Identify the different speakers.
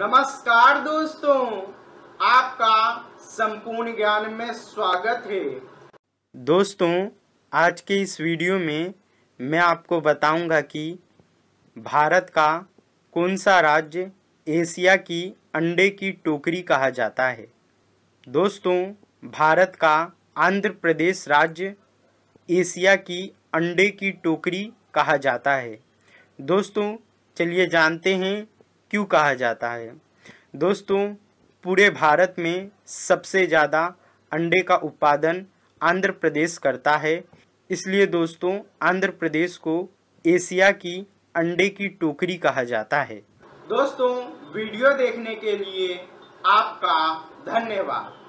Speaker 1: नमस्कार दोस्तों आपका संपूर्ण ज्ञान में स्वागत है
Speaker 2: दोस्तों आज के इस वीडियो में मैं आपको बताऊंगा कि भारत का कौन सा राज्य एशिया की अंडे की टोकरी कहा जाता है दोस्तों भारत का आंध्र प्रदेश राज्य एशिया की अंडे की टोकरी कहा जाता है दोस्तों चलिए जानते हैं क्यों कहा जाता है दोस्तों पूरे भारत में सबसे ज़्यादा अंडे का उत्पादन आंध्र प्रदेश करता है इसलिए दोस्तों आंध्र प्रदेश को एशिया की अंडे की टोकरी कहा जाता है
Speaker 1: दोस्तों वीडियो देखने के लिए आपका धन्यवाद